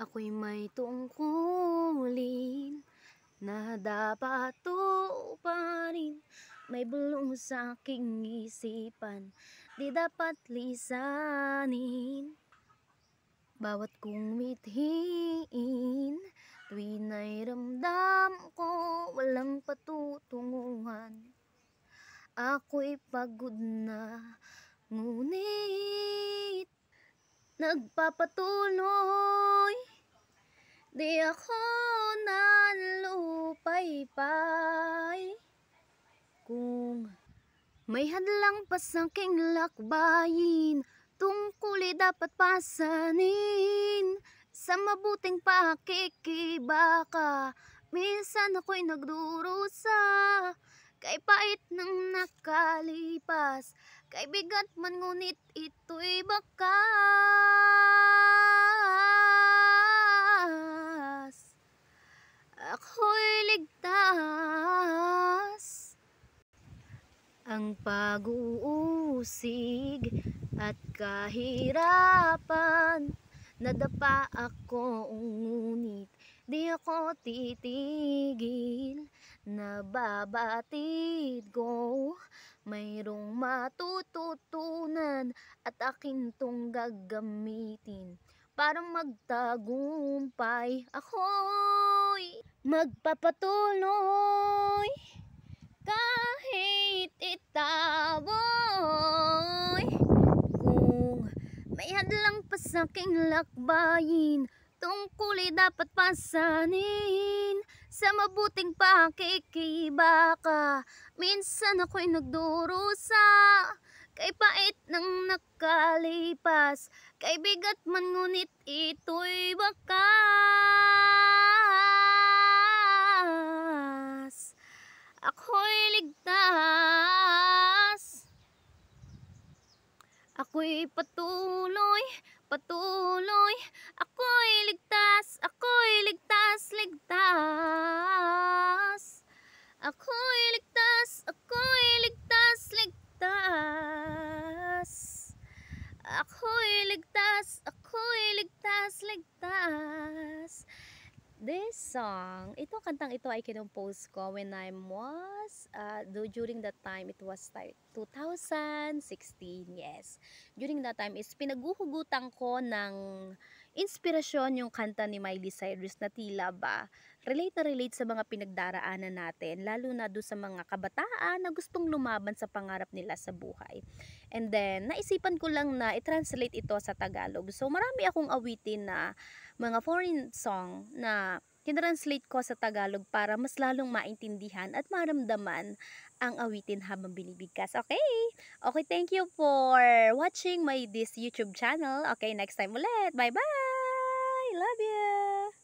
Ako'y may tungkulin na dapat tuparin. May bulong sa aking isipan, di dapat lisanin. Bawat kumithiin, tuwin ay ramdam ko, walang patutunguhan. Ako'y pagod na, ngunit nagpapatulog ako ng lupaypay pay Kung may hadlang pasangking lakbayin Tungkuli dapat pasanin Sa mabuting pakikibaka Minsan ako'y nagdurusa Kay pait ng nakalipas Kay bigat man ngunit ito'y bakas ang pag-uusig at kahirapan nadapa ako ngunit di ako titigil nababatid ko mayroong matututunan at akin tong gagamitin para magtagumpay ako'y magpapatuloy kahit it sa aking lakbayin Tungkul'y dapat pasanin Sa mabuting ka Minsan ako'y nagdurusa Kay pait ng nakalipas Kay bigat man ngunit ito'y bakas Ako'y patuloy, patuloy Ako'y ligtas, ako'y ligtas, ligtas Ako'y ligtas, ako'y ligtas, ligtas Ako'y ligtas, ako'y ligtas, ligtas This song, ito kantang ito ay kinompose ko when I was, uh, during that time, it was 2016, yes. During that time is pinaguhugutan ko ng inspirasyon yung kanta ni Miley Cyrus na tila ba relate na relate sa mga pinagdaraanan natin, lalo na do sa mga kabataan na gustong lumaban sa pangarap nila sa buhay. And then, naisipan ko lang na i-translate ito sa Tagalog. So, marami akong awitin na mga foreign song na tinranslate ko sa Tagalog para mas lalong maintindihan at maramdaman ang awitin habang binibigkas. Okay? Okay, thank you for watching my this YouTube channel. Okay, next time ulit. Bye-bye! love you.